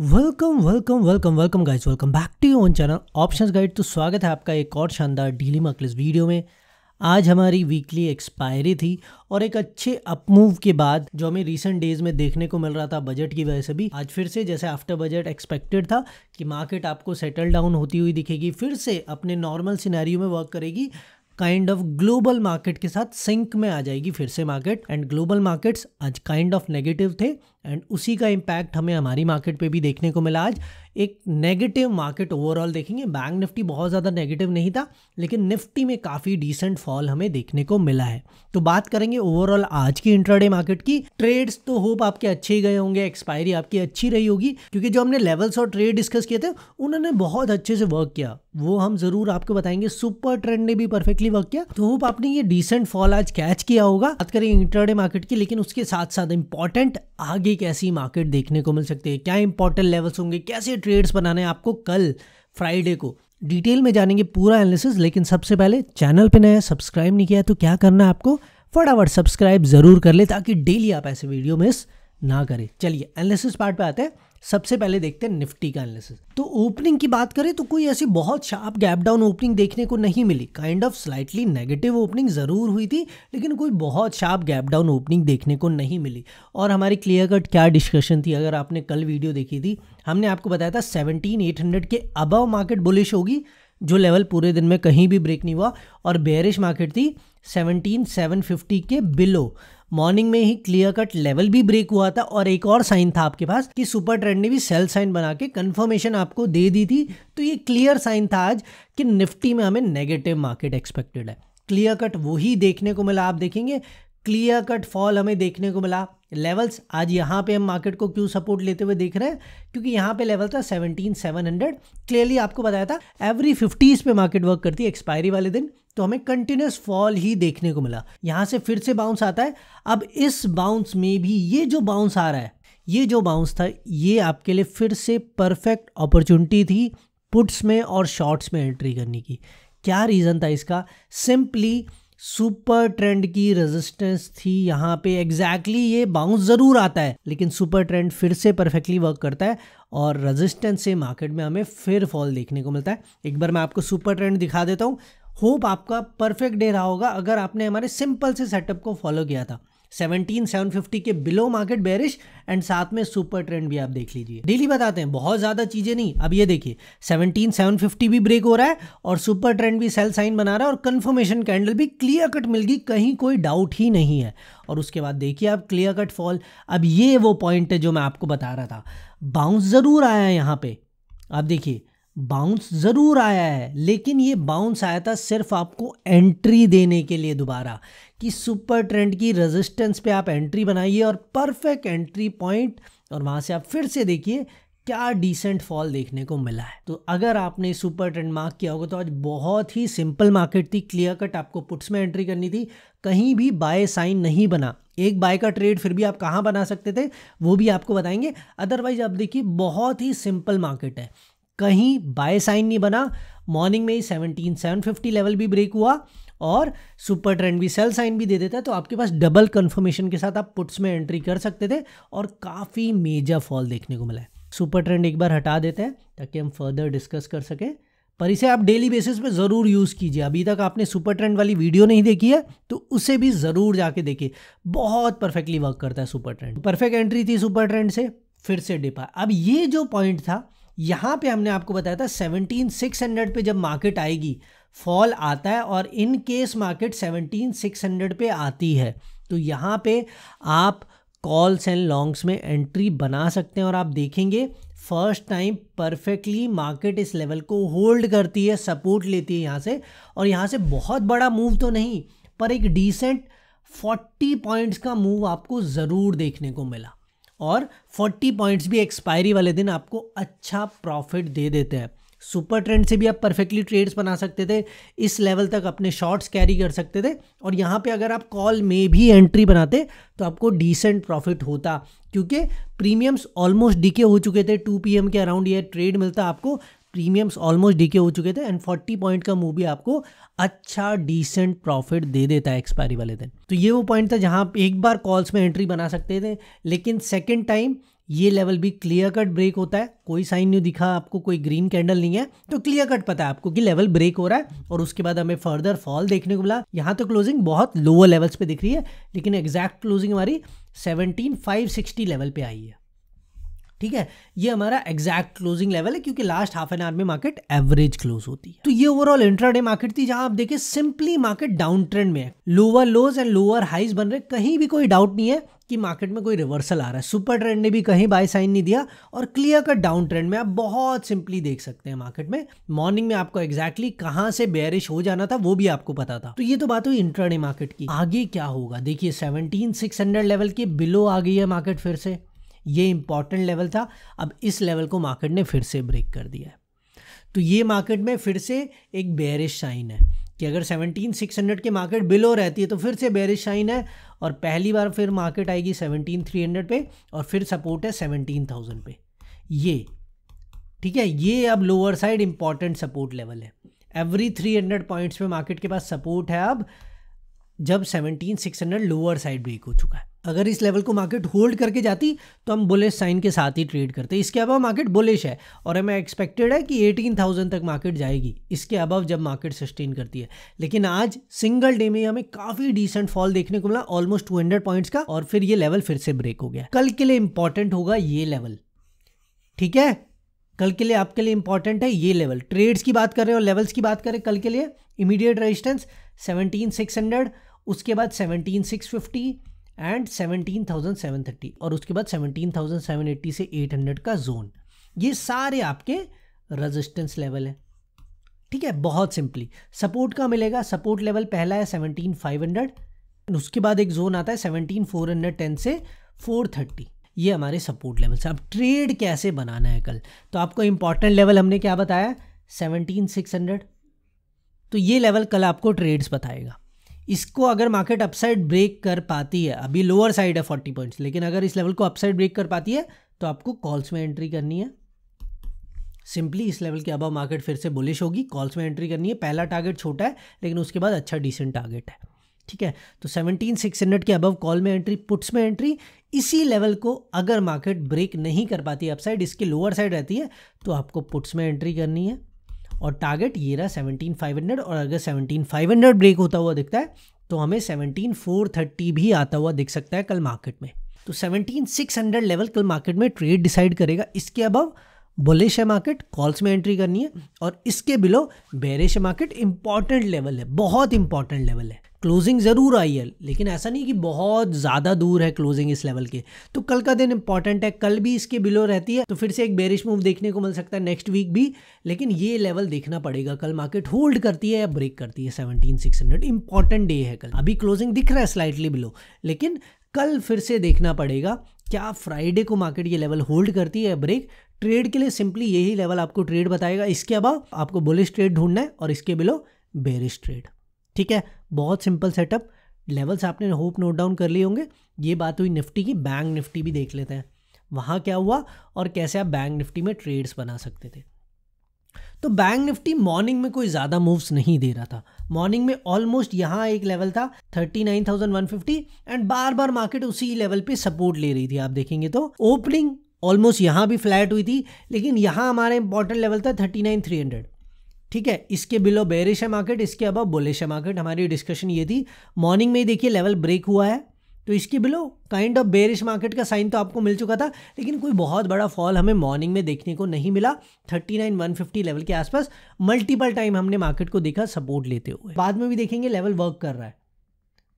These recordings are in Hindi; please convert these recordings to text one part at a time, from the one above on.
welcome welcome welcome welcome guys welcome back to on channel options guide तो स्वागत है आपका एक और शानदार डीली मकलिस वीडियो में आज हमारी वीकली एक्सपायरी थी और एक अच्छे अपमूव के बाद जो हमें रिसेंट डेज में देखने को मिल रहा था बजट की वजह से भी आज फिर से जैसे आफ्टर बजट एक्सपेक्टेड था कि मार्केट आपको सेटल डाउन होती हुई दिखेगी फिर से अपने नॉर्मल सिनेरियो में वर्क करेगी काइंड ऑफ ग्लोबल मार्केट के साथ सिंक में आ जाएगी फिर से मार्केट एंड ग्लोबल मार्केट्स आज काइंड ऑफ नेगेटिव थे एंड उसी का इम्पैक्ट हमें हमारी मार्केट पे भी देखने को मिला आज एक नेगेटिव मार्केट ओवरऑल देखेंगे बैंक निफ्टी बहुत ज़्यादा नेगेटिव नहीं था लेकिन निफ्टी में काफ़ी डिसेंट फॉल हमें देखने को मिला है तो बात करेंगे ओवरऑल आज की इंट्राडे मार्केट की ट्रेड्स तो होप आपके अच्छे ही गए होंगे एक्सपायरी आपकी अच्छी रही होगी क्योंकि जो हमने लेवल्स और ट्रेड डिस्कस किए थे उन्होंने बहुत अच्छे से वर्क किया वो हम ज़रूर आपको बताएंगे सुपर ट्रेंड ने भी परफेक्टली वर्क किया तो होप आपने ये डिसेंट फॉल आज कैच किया होगा बात करेंगे इंट्राडे मार्केट की लेकिन उसके साथ साथ इंपॉर्टेंट आगे कैसी मार्केट देखने को मिल सकती है क्या इंपॉर्टेंट लेवल्स होंगे कैसे ट्रेड्स बनाने हैं आपको कल फ्राइडे को डिटेल में जानेंगे पूरा एनालिसिस लेकिन सबसे पहले चैनल पे नया सब्सक्राइब नहीं किया तो क्या करना है आपको फटाफट सब्सक्राइब ज़रूर कर ले ताकि डेली आप ऐसे वीडियो मिस ना करें चलिए एनालिसिस पार्ट पे आते हैं सबसे पहले देखते हैं निफ्टी का एनालिसिस तो ओपनिंग की बात करें तो कोई ऐसी बहुत शार्प गैप डाउन ओपनिंग देखने को नहीं मिली kind of slightly negative opening ज़रूर हुई थी लेकिन कोई बहुत शार्प गैप डाउन ओपनिंग देखने को नहीं मिली और हमारी क्लियर कट क्या डिस्कशन थी अगर आपने कल वीडियो देखी थी हमने आपको बताया था सेवनटीन एट हंड्रेड के अबव मार्केट बुलिश होगी जो लेवल पूरे दिन में कहीं भी ब्रेक नहीं हुआ और बेरिश मार्केट थी सेवनटीन सेवन फिफ्टी के बिलो मॉर्निंग में ही क्लियर कट लेवल भी ब्रेक हुआ था और एक और साइन था आपके पास कि सुपर ट्रेंड ने भी सेल साइन बना के कंफर्मेशन आपको दे दी थी तो ये क्लियर साइन था आज कि निफ्टी में हमें नेगेटिव मार्केट एक्सपेक्टेड है क्लियर कट वही देखने को मिला आप देखेंगे क्लियर कट फॉल हमें देखने को मिला लेवल्स आज यहाँ पे हम मार्केट को क्यों सपोर्ट लेते हुए देख रहे हैं क्योंकि यहाँ पे लेवल था सेवनटीन सेवन हंड्रेड क्लियरली आपको बताया था एवरी फिफ्टीज़ पे मार्केट वर्क करती है एक्सपायरी वाले दिन तो हमें कंटिन्यूस फॉल ही देखने को मिला यहाँ से फिर से बाउंस आता है अब इस बाउंस में भी ये जो बाउंस आ रहा है ये जो बाउंस था ये आपके लिए फिर से परफेक्ट अपॉर्चुनिटी थी पुट्स में और शॉर्ट्स में एंट्री करने की क्या रीज़न था इसका सिंपली सुपर ट्रेंड की रेजिस्टेंस थी यहाँ पे एग्जैक्टली exactly ये बाउंस ज़रूर आता है लेकिन सुपर ट्रेंड फिर से परफेक्टली वर्क करता है और रेजिस्टेंस से मार्केट में हमें फिर फॉल देखने को मिलता है एक बार मैं आपको सुपर ट्रेंड दिखा देता हूँ होप आपका परफेक्ट डे रहा होगा अगर आपने हमारे सिंपल से सेटअप को फॉलो किया था सेवनटीन सेवन फिफ्टी के बिलो मार्केट बेरिश एंड साथ में सुपर ट्रेंड भी आप देख लीजिए डेली बताते हैं बहुत ज़्यादा चीज़ें नहीं अब ये देखिए सेवनटीन सेवन फिफ्टी भी ब्रेक हो रहा है और सुपर ट्रेंड भी सेल साइन बना रहा है और कन्फर्मेशन कैंडल भी क्लियर कट मिल गई कहीं कोई डाउट ही नहीं है और उसके बाद देखिए आप क्लियर कट फॉल अब ये वो पॉइंट है जो मैं आपको बता रहा था बाउंस ज़रूर आया है यहाँ पे आप देखिए बाउंस ज़रूर आया है लेकिन ये बाउंस आया था सिर्फ आपको एंट्री देने के लिए दोबारा कि सुपर ट्रेंड की रेजिस्टेंस पे आप एंट्री बनाइए और परफेक्ट एंट्री पॉइंट और वहाँ से आप फिर से देखिए क्या डिसेंट फॉल देखने को मिला है तो अगर आपने सुपर ट्रेंड मार्क किया होगा तो आज बहुत ही सिंपल मार्केट थी क्लियर कट आपको पुट्स में एंट्री करनी थी कहीं भी बाय साइन नहीं बना एक बाय का ट्रेड फिर भी आप कहाँ बना सकते थे वो भी आपको बताएंगे अदरवाइज आप देखिए बहुत ही सिंपल मार्केट है कहीं बाय साइन नहीं बना मॉर्निंग में ही सेवनटीन सेवन फिफ्टी लेवल भी ब्रेक हुआ और सुपर ट्रेंड भी सेल साइन भी दे देता है तो आपके पास डबल कन्फर्मेशन के साथ आप पुट्स में एंट्री कर सकते थे और काफ़ी मेजर फॉल देखने को मिला है सुपर ट्रेंड एक बार हटा देते हैं ताकि हम फर्दर डिस्कस कर सकें पर इसे आप डेली बेसिस पे ज़रूर यूज़ कीजिए अभी तक आपने सुपर ट्रेंड वाली वीडियो नहीं देखी है तो उसे भी ज़रूर जाके देखिए बहुत परफेक्टली वर्क करता है सुपर ट्रेंड परफेक्ट एंट्री थी सुपर ट्रेंड से फिर से डिपा अब ये जो पॉइंट था यहाँ पे हमने आपको बताया था सेवनटीन सिक्स हंड्रेड पर जब मार्केट आएगी फॉल आता है और in case market seventeen six hundred पर आती है तो यहाँ पे आप कॉल्स एंड लॉन्ग्स में एंट्री बना सकते हैं और आप देखेंगे फर्स्ट टाइम परफेक्टली मार्केट इस लेवल को होल्ड करती है सपोर्ट लेती है यहाँ से और यहाँ से बहुत बड़ा मूव तो नहीं पर एक डिसेंट 40 पॉइंट्स का मूव आपको ज़रूर देखने को मिला और 40 पॉइंट्स भी एक्सपायरी वाले दिन आपको अच्छा प्रॉफिट दे देते हैं सुपर ट्रेंड से भी आप परफेक्टली ट्रेड्स बना सकते थे इस लेवल तक अपने शॉर्ट्स कैरी कर सकते थे और यहाँ पे अगर आप कॉल में भी एंट्री बनाते तो आपको डिसेंट प्रॉफिट होता क्योंकि प्रीमियम्स ऑलमोस्ट डीके हो चुके थे 2 पीएम के अराउंड ये ट्रेड मिलता आपको प्रीमियम्स ऑलमोस्ट डीके हो चुके थे एंड फोर्टी पॉइंट का मूवी आपको अच्छा डिसेंट प्रॉफिट दे देता है एक्सपायरी वाले दिन तो ये वो पॉइंट था जहाँ आप एक बार कॉल्स में एंट्री बना सकते थे लेकिन सेकेंड टाइम ये लेवल भी क्लियर कट ब्रेक होता है कोई साइन नहीं दिखा आपको कोई ग्रीन कैंडल नहीं है तो क्लियर कट पता है आपको कि लेवल ब्रेक हो रहा है और उसके बाद हमें फर्दर फॉल देखने को मिला यहाँ तो क्लोजिंग बहुत लोअर लेवल्स पे दिख रही है लेकिन एग्जैक्ट क्लोजिंग हमारी सेवनटीन फाइव सिक्सटी लेवल पे आई है ठीक है ये हमारा एग्जैक्ट क्लोजिंग लेवल है क्योंकि लास्ट हाफ एन आवर में मार्केट एवरेज क्लोज होती है तो ये ओवरऑल इंट्राडे मार्केट थी जहां आप देखिए सिंपली मार्केट डाउन ट्रेंड में है lower lows and lower highs बन रहे कहीं भी कोई डाउट नहीं है कि मार्केट में कोई रिवर्सल आ रहा है सुपर ट्रेंड ने भी कहीं बाय साइन नहीं दिया और क्लियर कट डाउन ट्रेंड में आप बहुत सिंपली देख सकते हैं मार्केट में मॉर्निंग में आपको एग्जैक्टली exactly कहाँ से बेरिश हो जाना था वो भी आपको पता था तो ये तो बात हुई इंट्राडे मार्केट की आगे क्या होगा देखिए सेवनटीन सिक्स लेवल के बिलो आ गई है मार्केट फिर से ये इंपॉर्टेंट लेवल था अब इस लेवल को मार्केट ने फिर से ब्रेक कर दिया है तो ये मार्केट में फिर से एक बेरिश साइन है कि अगर 17600 के मार्केट बिलो रहती है तो फिर से बेरिश साइन है और पहली बार फिर मार्केट आएगी 17300 पे और फिर सपोर्ट है 17000 पे ये ठीक है ये अब lower side important support level है एवरी 300 पॉइंट्स पे मार्केट के पास सपोर्ट है अब जब 17600 लोअर साइड ब्रेक हो चुका है अगर इस लेवल को मार्केट होल्ड करके जाती तो हम बुलिश साइन के साथ ही ट्रेड करते इसके अलावा मार्केट बुलिश है और हमें एक्सपेक्टेड है कि 18,000 तक मार्केट जाएगी इसके अलावा जब मार्केट सस्टेन करती है लेकिन आज सिंगल डे में हमें काफ़ी डिसेंट फॉल देखने को मिला ऑलमोस्ट टू पॉइंट्स का और फिर ये लेवल फिर से ब्रेक हो गया कल के लिए इंपॉर्टेंट होगा ये लेवल ठीक है कल के लिए आपके लिए इंपॉर्टेंट है ये लेवल ट्रेड्स की बात करें और लेवल्स की बात करें कल के लिए immediate resistance seventeen six hundred उसके बाद seventeen six fifty and seventeen thousand seven thirty और उसके बाद सेवनटीन थाउजेंड सेवन एट्टी से एट हंड्रेड का जोन ये सारे आपके रजिस्टेंस लेवल है ठीक है बहुत सिंपली सपोर्ट का मिलेगा सपोर्ट लेवल पहला है सेवनटीन फाइव हंड्रेड उसके बाद एक जोन आता है सेवनटीन फोर हंड्रेड टेन से फोर थर्टी ये हमारे सपोर्ट लेवल्स अब ट्रेड कैसे बनाना है कल तो आपको इंपॉर्टेंट लेवल हमने क्या बताया सेवनटीन सिक्स हंड्रेड तो ये लेवल कल आपको ट्रेड्स बताएगा इसको अगर मार्केट अपसाइड ब्रेक कर पाती है अभी लोअर साइड है फोर्टी पॉइंट्स लेकिन अगर इस लेवल को अपसाइड ब्रेक कर पाती है तो आपको कॉल्स में एंट्री करनी है सिंपली इस लेवल के अबाव मार्केट फिर से बुलिश होगी कॉल्स में एंट्री करनी है पहला टारगेट छोटा है लेकिन उसके बाद अच्छा डिसेंट टारगेट है ठीक है तो सेवनटीन सिक्स हंड्रेड के अबव कॉल में एंट्री पुट्स में एंट्री इसी लेवल को अगर मार्केट ब्रेक नहीं कर पाती अपसाइड इसकी लोअर साइड रहती है तो आपको पुट्स में एंट्री करनी है और टारगेट ये रहा सेवनटीन फाइव हंड्रेड और अगर सेवनटीन फाइव हंड्रेड ब्रेक होता हुआ दिखता है तो हमें सेवनटीन फोर थर्टी भी आता हुआ दिख सकता है कल मार्केट में तो सेवनटीन सिक्स हंड्रेड लेवल कल मार्केट में ट्रेड डिसाइड करेगा इसके अबव बुलिश है मार्केट कॉल्स में एंट्री करनी है और इसके below bearish market important level है बहुत इंपॉर्टेंट लेवल है क्लोजिंग ज़रूर आई है लेकिन ऐसा नहीं कि बहुत ज़्यादा दूर है क्लोजिंग इस लेवल के तो कल का दिन इंपॉर्टेंट है कल भी इसके बिलो रहती है तो फिर से एक बेरिश मूव देखने को मिल सकता है नेक्स्ट वीक भी लेकिन ये लेवल देखना पड़ेगा कल मार्केट होल्ड करती है या ब्रेक करती है seventeen six hundred important day है कल अभी क्लोजिंग दिख रहा है स्लाइटली बिलो लेकिन कल फिर से देखना पड़ेगा क्या फ्राइडे को मार्केट ये लेवल होल्ड करती है ब्रेक ट्रेड के लिए सिंपली यही लेवल आपको ट्रेड बताएगा इसके अलावा आपको बुलिश ट्रेड ढूंढना है और इसके बिलो बेरिश ट्रेड ठीक है बहुत सिंपल सेटअप लेवल्स आपने होप नोट डाउन कर लिए होंगे ये बात हुई निफ्टी की बैंक निफ्टी भी देख लेते हैं वहाँ क्या हुआ और कैसे आप बैंक निफ्टी में ट्रेड्स बना सकते थे तो बैंक निफ्टी मॉर्निंग में कोई ज़्यादा मूव्स नहीं दे रहा था मॉर्निंग में ऑलमोस्ट यहाँ एक लेवल था 39,150 एंड बार बार मार्केट उसी लेवल पे सपोर्ट ले रही थी आप देखेंगे तो ओपनिंग ऑलमोस्ट यहाँ भी फ्लैट हुई थी लेकिन यहाँ हमारा इंपॉर्टेंट लेवल था 39,300 ठीक है इसके बिलो बेरिश है मार्केट इसके अब बोलेश है मार्केट हमारी डिस्कशन ये थी मॉर्निंग में ही देखिए लेवल ब्रेक हुआ है तो इसके below kind of bearish market का साइन तो आपको मिल चुका था लेकिन कोई बहुत बड़ा फॉल हमें मॉर्निंग में देखने को नहीं मिला 39150 लेवल के आसपास मल्टीपल टाइम हमने मार्केट को देखा सपोर्ट लेते हुए बाद में भी देखेंगे लेवल वर्क कर रहा है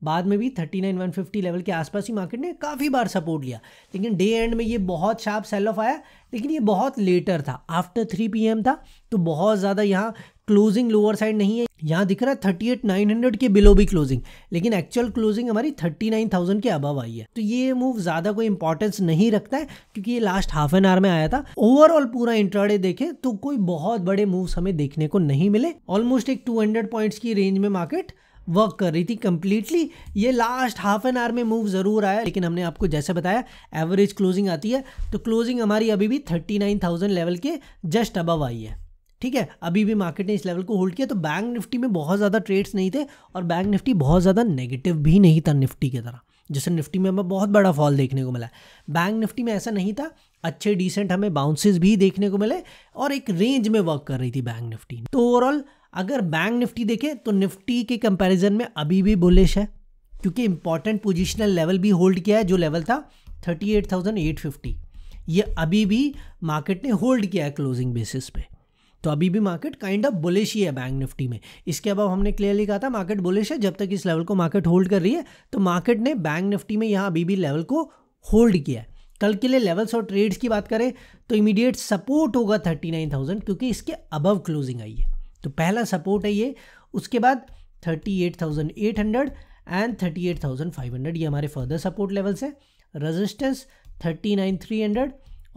बाद में भी thirty nine one fifty level के आसपास ही मार्केट ने काफ़ी बार सपोर्ट लिया लेकिन डे एंड में ये बहुत शार्प सेल ऑफ आया लेकिन ये बहुत लेटर था आफ्टर थ्री पी था तो बहुत ज़्यादा यहाँ क्लोजिंग लोअर साइड नहीं है यहाँ दिख रहा है थर्टी एट नाइन हंड्रेड के बिलो भी क्लोजिंग लेकिन एक्चुअल क्लोजिंग हमारी थर्टी नाइन थाउजेंड के अबव आई है तो ये मूव ज़्यादा कोई इंपॉर्टेंस नहीं रखता है क्योंकि ये लास्ट हाफ एन आवर में आया था ओवरऑल पूरा इंट्राडे देखे तो कोई बहुत बड़े मूव्स हमें देखने को नहीं मिले ऑलमोस्ट एक टू हंड्रेड पॉइंट्स की रेंज में मार्केट वर्क कर रही थी कम्प्लीटली ये लास्ट हाफ एन आवर में मूव ज़रूर आया लेकिन हमने आपको जैसे बताया एवरेज क्लोजिंग आती है तो क्लोजिंग हमारी अभी भी थर्टी नाइन थाउजेंड लेवल के जस्ट अबव आई है ठीक है अभी भी मार्केट ने इस लेवल को होल्ड किया तो बैंक निफ्टी में बहुत ज़्यादा ट्रेड्स नहीं थे और बैंक निफ्टी बहुत ज़्यादा नेगेटिव भी नहीं था निफ्टी की तरह जैसे निफ्टी में हमें बहुत बड़ा फॉल देखने को मिला बैंक निफ्टी में ऐसा नहीं था अच्छे डिसेंट हमें बाउंसेस भी देखने को मिले और एक रेंज में वर्क कर रही थी बैंक निफ्टी तो ओवरऑल अगर बैंक निफ्टी देखें तो निफ्टी के कंपैरिजन में अभी भी बुलिश है क्योंकि इंपॉर्टेंट पोजिशनल लेवल भी होल्ड किया है जो लेवल था 38,850 ये अभी भी मार्केट ने होल्ड किया है क्लोजिंग बेसिस पे तो अभी भी मार्केट काइंड ऑफ बुलिश ही है बैंक निफ्टी में इसके अब हमने क्लियरली कहा था मार्केट बुलिश है जब तक इस लेवल को मार्केट होल्ड कर रही है तो मार्केट ने बैंक निफ्टी में यहाँ अभी भी लेवल को होल्ड किया है कल के लिए लेवल्स और ट्रेड्स की बात करें तो इमीडिएट सपोर्ट होगा थर्टी क्योंकि इसके अबव क्लोजिंग आई है तो पहला सपोर्ट है ये उसके बाद thirty eight thousand eight hundred and thirty eight thousand five hundred ये हमारे फर्दर सपोर्ट लेवल्स हैं resistance thirty nine three hundred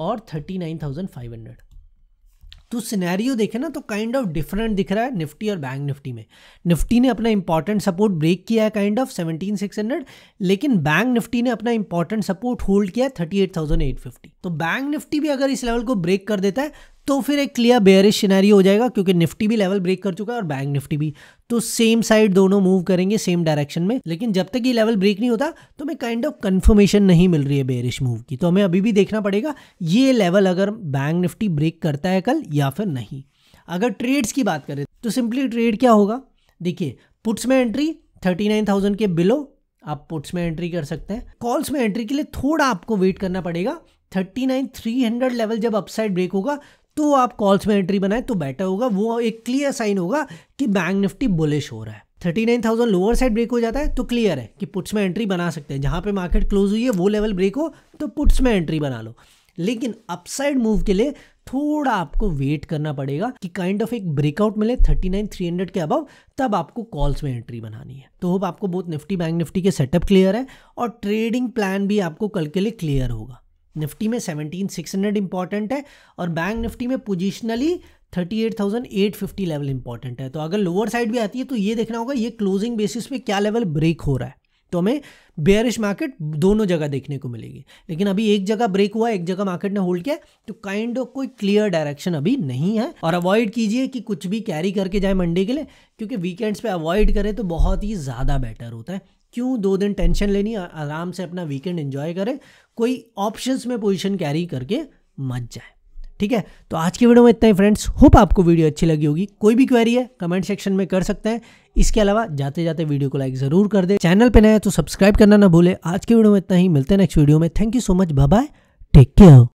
और thirty nine thousand five hundred तो सिनेरियो देखें ना तो काइंड ऑफ डिफरेंट दिख रहा है निफ्टी और बैंक निफ्टी में निफ्टी ने अपना इंपॉर्टेंट सपोर्ट ब्रेक किया है kind of seventeen six hundred लेकिन बैंक निफ्टी ने अपना इंपॉर्टेंट सपोर्ट होल्ड किया है thirty eight thousand eight fifty तो बैंक निफ्टी भी अगर इस लेवल को ब्रेक कर देता है तो फिर एक क्लियर बेयरिश सिनेरी हो जाएगा क्योंकि निफ्टी भी लेवल ब्रेक कर चुका है और बैंक निफ्टी भी तो सेम साइड दोनों मूव करेंगे सेम डायरेक्शन में लेकिन जब तक ये लेवल ब्रेक नहीं होता तो हमें काइंड ऑफ कंफर्मेशन नहीं मिल रही है बेयरिश मूव की तो हमें अभी भी देखना पड़ेगा ये लेवल अगर बैंक निफ्टी ब्रेक करता है कल या फिर नहीं अगर ट्रेड्स की बात करें तो सिंपली ट्रेड क्या होगा देखिए पुट्स में एंट्री थर्टी के बिलो आप पुट्स में एंट्री कर सकते हैं कॉल्स में एंट्री के लिए थोड़ा आपको वेट करना पड़ेगा thirty nine three hundred level जब अपसाइड ब्रेक होगा तो आप कॉल्स में एंट्री बनाए तो बेटर होगा वो एक क्लियर साइन होगा कि बैंक निफ्टी बुलिश हो रहा है 39,000 लोअर साइड ब्रेक हो जाता है तो क्लियर है कि पुट्स में एंट्री बना सकते हैं जहाँ पे मार्केट क्लोज हुई है वो लेवल ब्रेक हो तो पुट्स में एंट्री बना लो लेकिन अपसाइड मूव के लिए थोड़ा आपको वेट करना पड़ेगा कि काइंड ऑफ एक ब्रेकआउट मिले 39,300 के अबव तब आपको कॉल्स में एंट्री बनानी है तो होप आपको बहुत निफ्टी बैंक निफ्टी के सेटअप क्लियर है और ट्रेडिंग प्लान भी आपको कल के लिए क्लियर होगा निफ्टी में सेवनटीन सिक्स हंड्रेड इंपॉर्टेंट है और बैंक निफ्टी में positionally thirty eight thousand eight fifty level important है तो अगर लोअर साइड भी आती है तो ये देखना होगा ये क्लोजिंग बेसिस पे क्या लेवल ब्रेक हो रहा है तो हमें बेयरिश मार्केट दोनों जगह देखने को मिलेगी लेकिन अभी एक जगह ब्रेक हुआ एक जगह मार्केट ने होल्ड किया तो काइंड ऑफ कोई क्लियर डायरेक्शन अभी नहीं है और अवॉइड कीजिए कि कुछ भी कैरी करके जाए मंडे के लिए क्योंकि वीकेंड्स पे अवॉइड करें तो बहुत ही ज़्यादा बेटर होता है क्यों दो दिन टेंशन लेनी आराम से अपना वीकेंड एंजॉय करें कोई ऑप्शंस में पोजीशन कैरी करके मत जाए ठीक है तो आज की वीडियो में इतना ही फ्रेंड्स होप आपको वीडियो अच्छी लगी होगी कोई भी क्वेरी है कमेंट सेक्शन में कर सकते हैं इसके अलावा जाते जाते वीडियो को लाइक जरूर कर दे चैनल पर नए तो सब्सक्राइब करना ना भूले आज की वीडियो में इतना ही मिलते हैं नेक्स्ट वीडियो में thank you so much bye take care